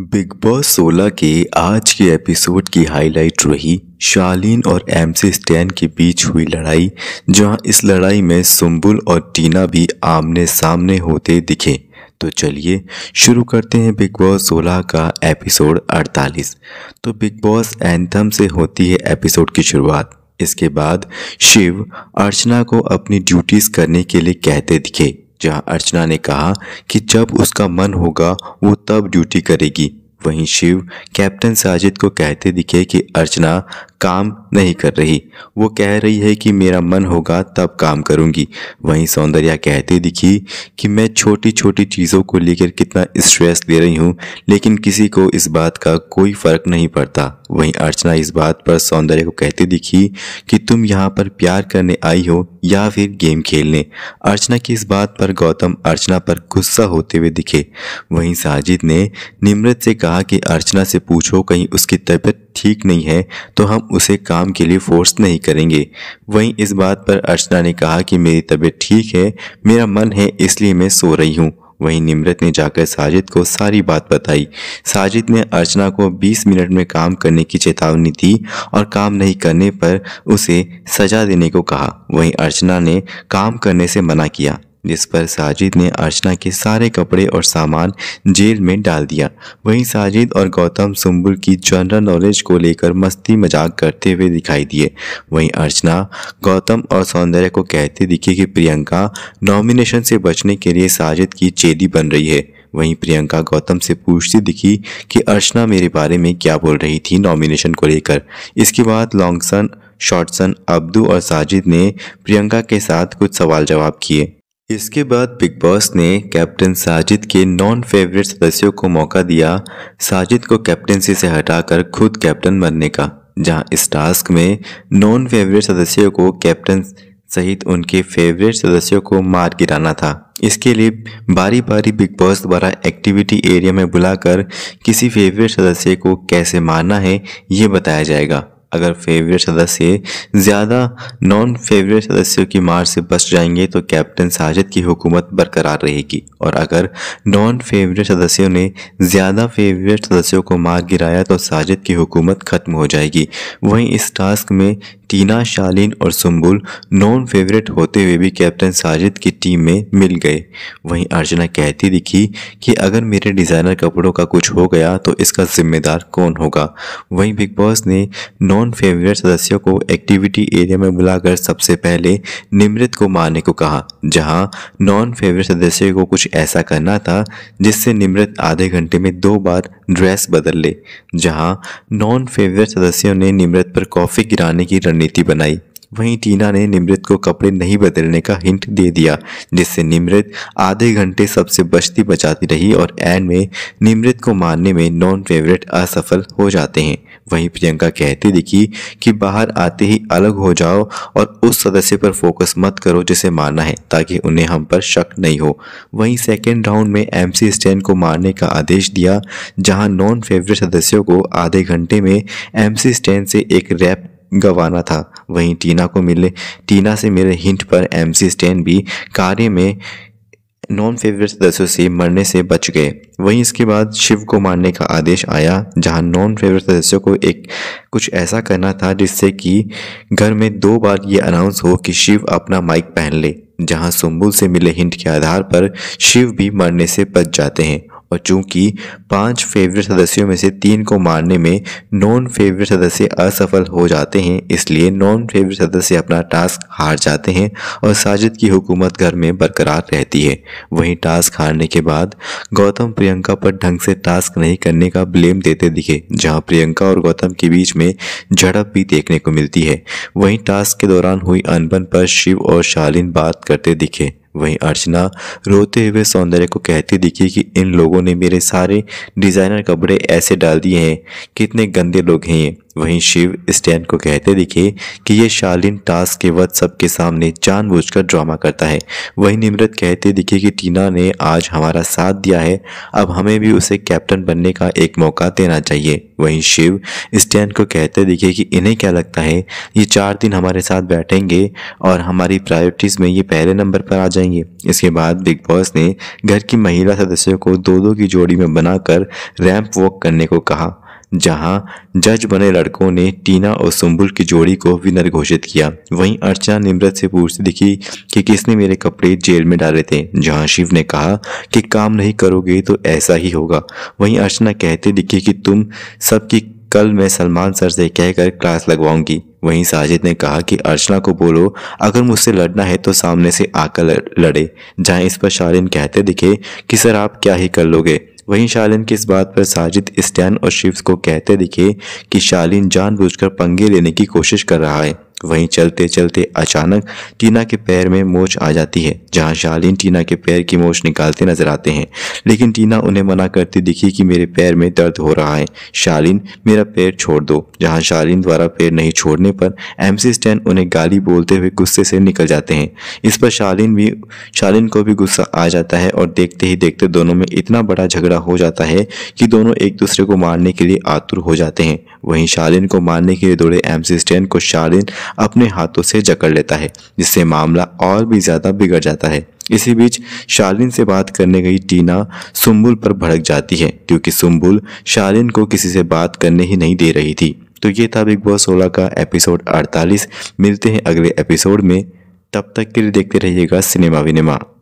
big boss 16 के आज के एपिसोड की हाईलाइट रही शालीन और एमसी स्टैन के बीच हुई लड़ाई जहां इस लड़ाई में सुम्बुल और टीना भी आमने सामने होते दिखे तो चलिए शुरू करते हैं बिग बॉस 16 का एपिसोड 48 तो बिग बॉस एंथम से होती है एपिसोड की शुरुआत इसके बाद शिव अर्चना को अपनी ड्यूटीज करने के लिए कहते दिखे जहां अर्चना ने कहा कि जब उसका मन होगा वो तब ड्यूटी करेगी वहीं शिव कैप्टन साजिद को कहते दिखे कि अर्चना काम नहीं कर रही वो कह रही है कि मेरा मन होगा तब काम करूंगी वहीं सौंदर्या कहते दिखी कि मैं छोटी छोटी चीज़ों को लेकर कितना स्ट्रेस दे रही हूँ लेकिन किसी को इस बात का कोई फर्क नहीं पड़ता वहीं अर्चना इस बात पर सौंदर्य को कहते दिखी कि तुम यहाँ पर प्यार करने आई हो या फिर गेम खेलने अर्चना की इस बात पर गौतम अर्चना पर गुस्सा होते हुए दिखे वहीं साजिद ने निमृत से कहा कि अर्चना से पूछो कहीं उसकी तबीयत ठीक नहीं है तो हम उसे काम के लिए फोर्स नहीं करेंगे वहीं इस बात पर अर्चना ने कहा कि मेरी तबीयत ठीक है मेरा मन है इसलिए मैं सो रही हूँ वहीं निमरत ने जाकर साजिद को सारी बात बताई साजिद ने अर्चना को 20 मिनट में काम करने की चेतावनी दी और काम नहीं करने पर उसे सजा देने को कहा वहीं अर्चना ने काम करने से मना किया जिस पर साजिद ने अर्चना के सारे कपड़े और सामान जेल में डाल दिया वहीं साजिद और गौतम सुम्बुल की जनरल नॉलेज को लेकर मस्ती मजाक करते हुए दिखाई दिए वहीं अर्चना गौतम और सौंदर्य को कहते दिखे कि प्रियंका नॉमिनेशन से बचने के लिए साजिद की चेदी बन रही है वहीं प्रियंका गौतम से पूछती दिखी कि अर्चना मेरे बारे में क्या बोल रही थी नॉमिनेशन को लेकर इसके बाद लॉन्गसन शॉर्टसन अब्दू और साजिद ने प्रियंका के साथ कुछ सवाल जवाब किए इसके बाद बिग बॉस ने कैप्टन साजिद के नॉन फेवरेट सदस्यों को मौका दिया साजिद को कैप्टनसी से हटाकर खुद कैप्टन बनने का जहां इस टास्क में नॉन फेवरेट सदस्यों को कैप्टन सहित उनके फेवरेट सदस्यों को मार गिराना था इसके लिए बारी बारी बिग बॉस द्वारा एक्टिविटी एरिया में बुलाकर किसी फेवरेट सदस्य को कैसे मारना है ये बताया जाएगा अगर फेवरेट सदस्य ज़्यादा नॉन फेवरेट सदस्यों की मार से बच जाएंगे तो कैप्टन साजिद की हुकूमत बरकरार रहेगी और अगर नॉन फेवरेट सदस्यों ने ज़्यादा फेवरेट सदस्यों को मार गिराया तो साजिद की हुकूमत ख़त्म हो जाएगी वहीं इस टास्क में टीना शालीन और सुम्बुल नॉन फेवरेट होते हुए भी कैप्टन साजिद की टीम में मिल गए वहीं अर्चना कहती दिखी कि अगर मेरे डिज़ाइनर कपड़ों का कुछ हो गया तो इसका जिम्मेदार कौन होगा वहीं बिग बॉस ने नॉन फेवरेट सदस्यों को एक्टिविटी एरिया में बुलाकर सबसे पहले निमृत को मारने को कहा जहाँ नॉन फेवरेट सदस्य को कुछ ऐसा करना था जिससे निमृत आधे घंटे में दो बार ड्रेस बदल ले जहाँ नॉन फेवरेट सदस्यों ने निमृत पर कॉफ़ी गिराने की रणनीति रणनीति बनाई वहीं टीना ने निमृत को कपड़े नहीं बदलने का हिंट दे दिया जिससे निमृत आधे घंटे सबसे बचती बचाती रही और एंड में निमृत को मारने में नॉन फेवरेट असफल हो जाते हैं वहीं प्रियंका कहती दिखी कि बाहर आते ही अलग हो जाओ और उस सदस्य पर फोकस मत करो जिसे मारना है ताकि उन्हें हम पर शक नहीं हो वहीं सेकेंड राउंड में एम सी को मारने का आदेश दिया जहाँ नॉन फेवरेट सदस्यों को आधे घंटे में एम सी से एक रैप गंवाना था वहीं टीना को मिले टीना से मेरे हिंट पर एमसी स्टैन भी कार्य में नॉन फेवरेट सदस्यों से मरने से बच गए वहीं इसके बाद शिव को मारने का आदेश आया जहां नॉन फेवरेट सदस्यों को एक कुछ ऐसा करना था जिससे कि घर में दो बार ये अनाउंस हो कि शिव अपना माइक पहन ले जहां सुम्बुल से मिले हिंट के आधार पर शिव भी मरने से बच जाते हैं और चूंकि पांच फेवरेट सदस्यों में से तीन को मारने में नॉन फेवरेट सदस्य असफल हो जाते हैं इसलिए नॉन फेवरेट सदस्य अपना टास्क हार जाते हैं और साजिद की हुकूमत घर में बरकरार रहती है वहीं टास्क हारने के बाद गौतम प्रियंका पर ढंग से टास्क नहीं करने का ब्लेम देते दिखे जहाँ प्रियंका और गौतम के बीच में झड़प भी देखने को मिलती है वहीं टास्क के दौरान हुई अनबन पर शिव और शालीन बात करते दिखे वहीं अर्चना रोते हुए सौंदर्य को कहती दिखी कि इन लोगों ने मेरे सारे डिज़ाइनर कपड़े ऐसे डाल दिए हैं कितने गंदे लोग हैं ये वहीं शिव स्टैन को कहते दिखे कि यह शालीन टास्क के वक्त सबके सामने जानबूझकर ड्रामा करता है वहीं निमृत कहते दिखे कि टीना ने आज हमारा साथ दिया है अब हमें भी उसे कैप्टन बनने का एक मौका देना चाहिए वहीं शिव स्टैन को कहते दिखे कि इन्हें क्या लगता है ये चार दिन हमारे साथ बैठेंगे और हमारी प्रायोरिटीज़ में ये पहले नंबर पर आ जाएंगे इसके बाद बिग बॉस ने घर की महिला सदस्यों को दो दो की जोड़ी में बनाकर रैंप वॉक करने को कहा जहां जज बने लड़कों ने टीना और सुम्बुल की जोड़ी को विनर घोषित किया वहीं अर्चना निमृत से पूछती दिखी कि किसने मेरे कपड़े जेल में डाले थे जहां शिव ने कहा कि काम नहीं करोगे तो ऐसा ही होगा वहीं अर्चना कहते दिखी कि तुम सबकी कल मैं सलमान सर से कहकर क्लास लगवाऊंगी वहीं साजिद ने कहा कि अर्चना को बोलो अगर मुझसे लड़ना है तो सामने से आकर लड़े जहां इस पर शालिन कहते दिखे कि सर आप क्या ही कर लोगे वहीं शालिन की इस बात पर साजिद स्टैन और शिव्स को कहते दिखे कि शालिन जानबूझकर पंगे लेने की कोशिश कर रहा है वहीं चलते चलते अचानक टीना के पैर में मोच आ जाती है जहां शालीन टीना के पैर की मोच निकालते नजर आते हैं लेकिन टीना उन्हें मना करती दिखी कि मेरे पैर में दर्द हो रहा है शालीन मेरा पैर छोड़ दो जहां शालीन द्वारा पैर नहीं छोड़ने पर एमसी स्टैन उन्हें गाली बोलते हुए गुस्से से निकल जाते हैं इस पर शालीन भी शालीन को भी गुस्सा आ जाता है और देखते ही देखते दोनों में इतना बड़ा झगड़ा हो जाता है कि दोनों एक दूसरे को मारने के लिए आतुर हो जाते हैं वहीं शालीन को मारने के लिए दौड़े एमसी स्टैन को शालीन अपने हाथों से जकड़ लेता है जिससे मामला और भी ज़्यादा बिगड़ जाता है इसी बीच शालिन से बात करने गई टीना सुम्बुल पर भड़क जाती है क्योंकि सुम्बुल शालिन को किसी से बात करने ही नहीं दे रही थी तो ये था बिग बॉस सोलह का एपिसोड 48 मिलते हैं अगले एपिसोड में तब तक के लिए देखते रहिएगा सिनेमा विनेमा